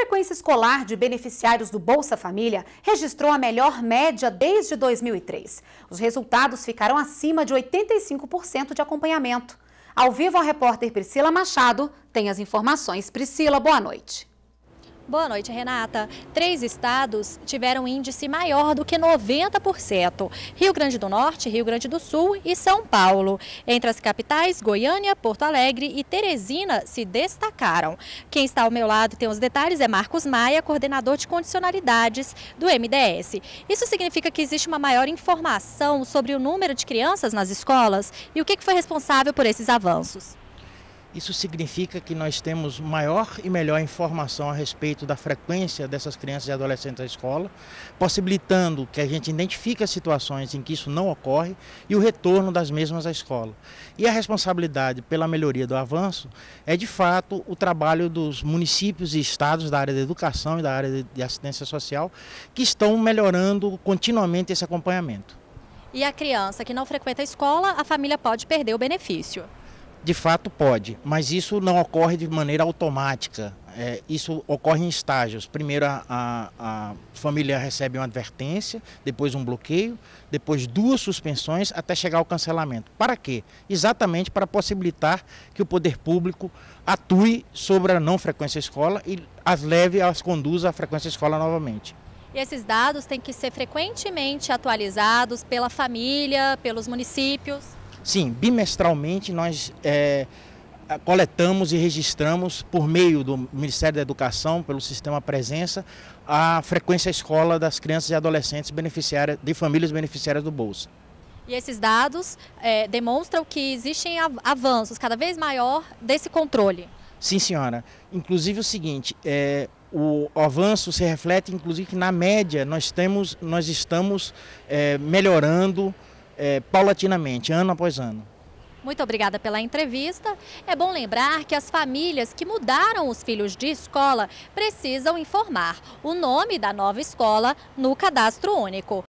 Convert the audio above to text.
frequência escolar de beneficiários do Bolsa Família registrou a melhor média desde 2003. Os resultados ficaram acima de 85% de acompanhamento. Ao vivo, a repórter Priscila Machado tem as informações. Priscila, boa noite. Boa noite, Renata. Três estados tiveram índice maior do que 90%: Rio Grande do Norte, Rio Grande do Sul e São Paulo. Entre as capitais, Goiânia, Porto Alegre e Teresina se destacaram. Quem está ao meu lado e tem os detalhes é Marcos Maia, coordenador de condicionalidades do MDS. Isso significa que existe uma maior informação sobre o número de crianças nas escolas e o que foi responsável por esses avanços? Isso significa que nós temos maior e melhor informação a respeito da frequência dessas crianças e adolescentes à escola, possibilitando que a gente identifique as situações em que isso não ocorre e o retorno das mesmas à escola. E a responsabilidade pela melhoria do avanço é, de fato, o trabalho dos municípios e estados da área da educação e da área de assistência social, que estão melhorando continuamente esse acompanhamento. E a criança que não frequenta a escola, a família pode perder o benefício. De fato, pode, mas isso não ocorre de maneira automática. É, isso ocorre em estágios. Primeiro, a, a, a, família recebe uma advertência, depois um bloqueio, depois duas suspensões, até chegar ao cancelamento. Para quê? Exatamente para possibilitar que o poder público atue sobre a não frequência escola e as leve, as conduza à frequência escola novamente. E esses dados têm que ser frequentemente atualizados pela família, pelos municípios? Sim, bimestralmente nós é, coletamos e registramos, por meio do Ministério da Educação, pelo sistema Presença, a frequência escola das crianças e adolescentes beneficiárias, de famílias beneficiárias do Bolsa. E esses dados é, demonstram que existem avanços cada vez maior desse controle. Sim, senhora. Inclusive o seguinte, é, o avanço se reflete, inclusive, que na média nós, temos, nós estamos é, melhorando é, paulatinamente, ano após ano. Muito obrigada pela entrevista. É bom lembrar que as famílias que mudaram os filhos de escola precisam informar o nome da nova escola no cadastro único.